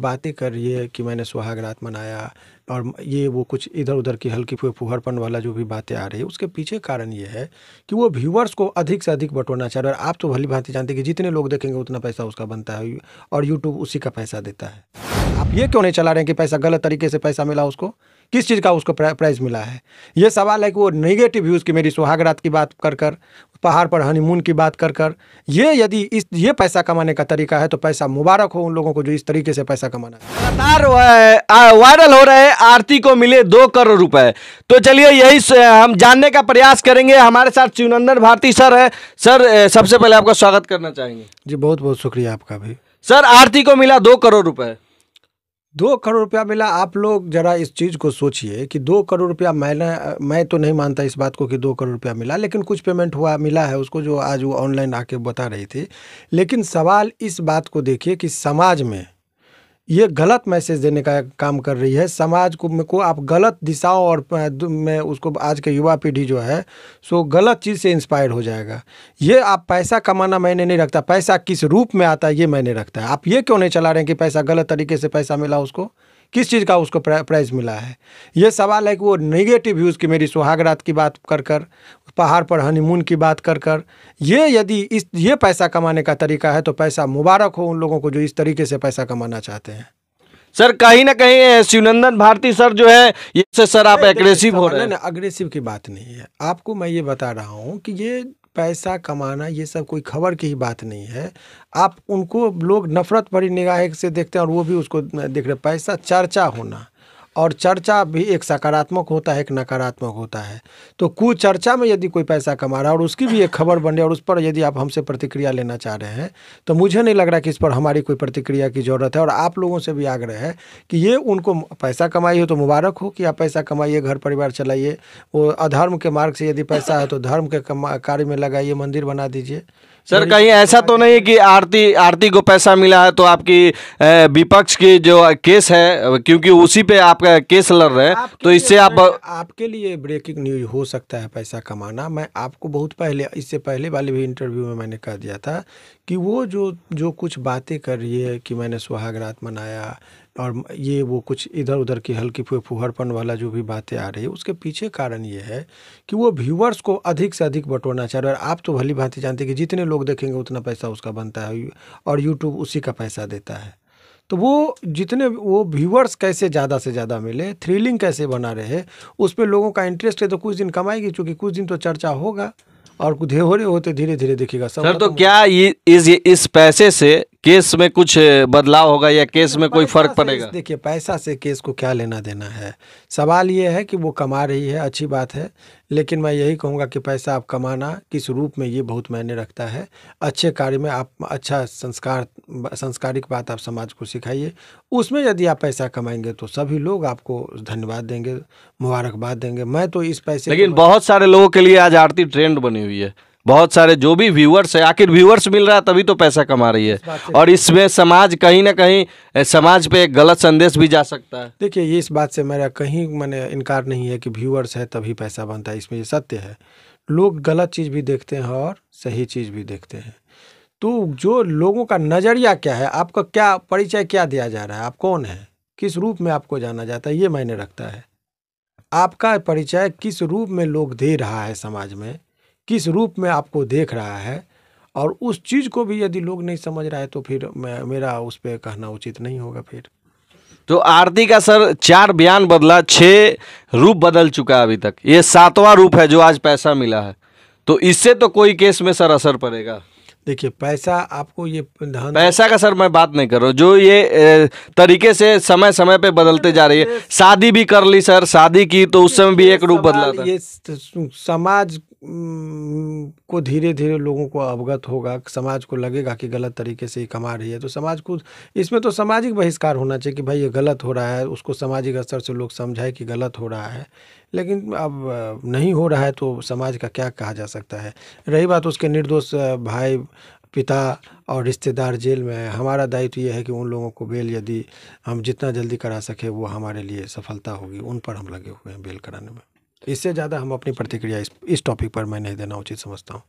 बातें कर रही है कि मैंने सुहागरात मनाया और ये वो कुछ इधर उधर की हल्की फुहरपन वाला जो भी बातें आ रही है उसके पीछे कारण ये है कि वो व्यूअर्स को अधिक से अधिक बटोरना चाह रहे और आप तो भली भांति जानते हैं कि जितने लोग देखेंगे उतना पैसा उसका बनता है और यूट्यूब उसी का पैसा देता है आप ये क्यों नहीं चला रहे हैं कि पैसा गलत तरीके से पैसा मिला उसको किस चीज़ का उसको प्राइज़ मिला है ये सवाल है कि वो नेगेटिव व्यूज़ की मेरी सुहागरात की बात कर कर पहाड़ पर हनीमून की बात कर कर ये यदि इस ये पैसा कमाने का तरीका है तो पैसा मुबारक हो उन लोगों को जो इस तरीके से पैसा कमाना लगातार वायरल हो रहे आरती को मिले दो करोड़ रुपए तो चलिए यही हम जानने का प्रयास करेंगे हमारे साथ शिवनंदन भारती सर है सर सबसे पहले आपका स्वागत करना चाहेंगे जी बहुत बहुत शुक्रिया आपका भी सर आरती को मिला दो करोड़ रुपए दो करोड़ रुपया मिला आप लोग जरा इस चीज़ को सोचिए कि दो करोड़ रुपया मैंने मैं तो नहीं मानता इस बात को कि दो करोड़ रुपया मिला लेकिन कुछ पेमेंट हुआ मिला है उसको जो आज वो ऑनलाइन आके बता रही थी लेकिन सवाल इस बात को देखिए कि समाज में ये गलत मैसेज देने का काम कर रही है समाज को को आप गलत दिशाओं और में उसको आज के युवा पीढ़ी जो है सो गलत चीज़ से इंस्पायर हो जाएगा ये आप पैसा कमाना मैंने नहीं रखता पैसा किस रूप में आता है ये मैंने रखता है आप ये क्यों नहीं चला रहे हैं कि पैसा गलत तरीके से पैसा मिला उसको किस चीज़ का उसको प्राइज़ मिला है ये सवाल है कि वो निगेटिव व्यूज़ की मेरी सुहागरात की बात कर कर पहाड़ पर हनीमून की बात कर कर ये यदि इस ये पैसा कमाने का तरीका है तो पैसा मुबारक हो उन लोगों को जो इस तरीके से पैसा कमाना चाहते हैं सर कहीं ना कहीं शिवनंदन भारती सर जो है ये सर आप एग्रेसिव हो रहे हैं अग्रेसिव की बात नहीं है आपको मैं ये बता रहा हूँ कि ये पैसा कमाना ये सब कोई खबर की ही बात नहीं है आप उनको लोग नफ़रत भरी निगाह से देखते हैं और वो भी उसको देख रहे पैसा चर्चा होना और चर्चा भी एक सकारात्मक होता है एक नकारात्मक होता है तो कुचर्चा में यदि कोई पैसा कमा रहा है और उसकी भी एक खबर बन है और उस पर यदि आप हमसे प्रतिक्रिया लेना चाह रहे हैं तो मुझे नहीं लग रहा कि इस पर हमारी कोई प्रतिक्रिया की ज़रूरत है और आप लोगों से भी आग्रह है कि ये उनको पैसा कमाइए तो मुबारक हो कि आप पैसा कमाइए घर परिवार चलाइए वो अधर्म के मार्ग से यदि पैसा है तो धर्म के कार्य में लगाइए मंदिर बना दीजिए सर कहीं ऐसा तो नहीं कि आरती आरती को पैसा मिला है तो आपकी विपक्ष की जो केस है क्योंकि उसी पे आपका केस लड़ रहे हैं तो इससे आप आपके लिए ब्रेकिंग न्यूज हो सकता है पैसा कमाना मैं आपको बहुत पहले इससे पहले वाले भी इंटरव्यू में मैंने कह दिया था कि वो जो जो कुछ बातें कर रही है कि मैंने सुहागरात मनाया और ये वो कुछ इधर उधर की हल्की फुहरपन वाला जो भी बातें आ रही है उसके पीछे कारण ये है कि वो व्यूअर्स को अधिक से अधिक बटोरना चाह रहे और आप तो भली भांति जानते हैं कि जितने लोग देखेंगे उतना पैसा उसका बनता है और यूट्यूब उसी का पैसा देता है तो वो जितने वो व्यूअर्स कैसे ज़्यादा से ज़्यादा मिले थ्रिलिंग कैसे बना रहे उस पर लोगों का इंटरेस्ट है तो कुछ दिन कमाएगी चूँकि कुछ दिन तो चर्चा होगा और हो रहे होते धीरे धीरे देखिएगा सर तो, तो क्या ये इस ये इस पैसे से केस में कुछ बदलाव होगा या केस में कोई फर्क पड़ेगा देखिए पैसा से केस को क्या लेना देना है सवाल ये है कि वो कमा रही है अच्छी बात है लेकिन मैं यही कहूँगा कि पैसा आप कमाना किस रूप में ये बहुत मायने रखता है अच्छे कार्य में आप अच्छा संस्कार संस्कारिक बात आप समाज को सिखाइए उसमें यदि आप पैसा कमाएंगे तो सभी लोग आपको धन्यवाद देंगे मुबारकबाद देंगे मैं तो इस पैसे लेकिन बहुत सारे लोगों के लिए आज आरती ट्रेंड बनी हुई है बहुत सारे जो भी व्यूअर्स है आखिर व्यूअर्स मिल रहा है तभी तो पैसा कमा रही है और इसमें समाज कहीं ना कहीं समाज पे एक गलत संदेश भी जा सकता है देखिए ये इस बात से मेरा कहीं मैंने इनकार नहीं है कि व्यूअर्स है तभी पैसा बनता है इसमें ये सत्य है लोग गलत चीज़ भी देखते हैं और सही चीज़ भी देखते हैं तो जो लोगों का नज़रिया क्या है आपका क्या परिचय क्या दिया जा रहा है आप कौन है किस रूप में आपको जाना जाता है ये मायने रखता है आपका परिचय किस रूप में लोग दे रहा है समाज में किस रूप में आपको देख रहा है और उस चीज़ को भी यदि लोग नहीं समझ रहा है तो फिर मैं मेरा उस पर कहना उचित नहीं होगा फिर तो आरती का सर चार बयान बदला छः रूप बदल चुका है अभी तक ये सातवां रूप है जो आज पैसा मिला है तो इससे तो कोई केस में सर असर पड़ेगा देखिए पैसा आपको ये धन पैसा का सर मैं बात नहीं कर रहा हूँ जो ये तरीके से समय समय पे बदलते जा रही है शादी भी कर ली सर शादी की तो उस समय भी एक रूप बदला था ये समाज को धीरे धीरे लोगों को अवगत होगा समाज को लगेगा कि गलत तरीके से ये कमा रही है तो समाज को इसमें तो सामाजिक बहिष्कार होना चाहिए कि भाई ये गलत हो रहा है उसको सामाजिक स्तर से लोग समझाए कि गलत हो रहा है लेकिन अब नहीं हो रहा है तो समाज का क्या कहा जा सकता है रही बात उसके निर्दोष भाई पिता और रिश्तेदार जेल में है हमारा दायित्व यह ये है कि उन लोगों को बेल यदि हम जितना जल्दी करा सकें वो हमारे लिए सफलता होगी उन पर हम लगे हुए हैं बेल कराने में इससे ज़्यादा हम अपनी प्रतिक्रिया इस इस टॉपिक पर मैं नहीं देना उचित समझता हूँ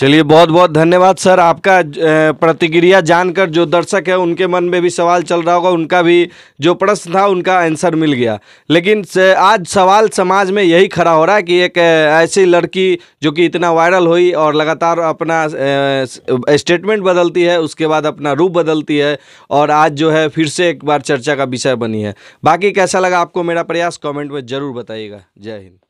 चलिए बहुत बहुत धन्यवाद सर आपका प्रतिक्रिया जानकर जो दर्शक है उनके मन में भी सवाल चल रहा होगा उनका भी जो प्रश्न था उनका आंसर मिल गया लेकिन आज सवाल समाज में यही खड़ा हो रहा है कि एक ऐसी लड़की जो कि इतना वायरल हुई और लगातार अपना स्टेटमेंट बदलती है उसके बाद अपना रूप बदलती है और आज जो है फिर से एक बार चर्चा का विषय बनी है बाकी कैसा लगा आपको मेरा प्रयास कॉमेंट में ज़रूर बताइएगा जय हिंद